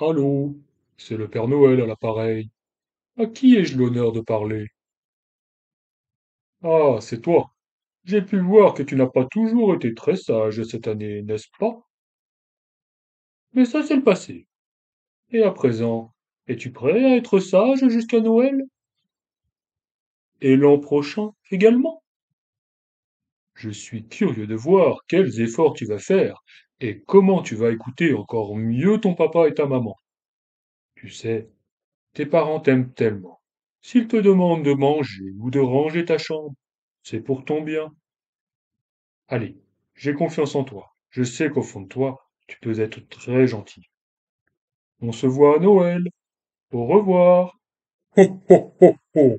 Allô, c'est le Père Noël à l'appareil. À qui ai-je l'honneur de parler Ah, c'est toi. J'ai pu voir que tu n'as pas toujours été très sage cette année, n'est-ce pas Mais ça, c'est le passé. Et à présent, es-tu prêt à être sage jusqu'à Noël Et l'an prochain également je suis curieux de voir quels efforts tu vas faire et comment tu vas écouter encore mieux ton papa et ta maman. Tu sais, tes parents t'aiment tellement. S'ils te demandent de manger ou de ranger ta chambre, c'est pour ton bien. Allez, j'ai confiance en toi. Je sais qu'au fond de toi, tu peux être très gentil. On se voit à Noël. Au revoir. Ho, ho, ho, ho.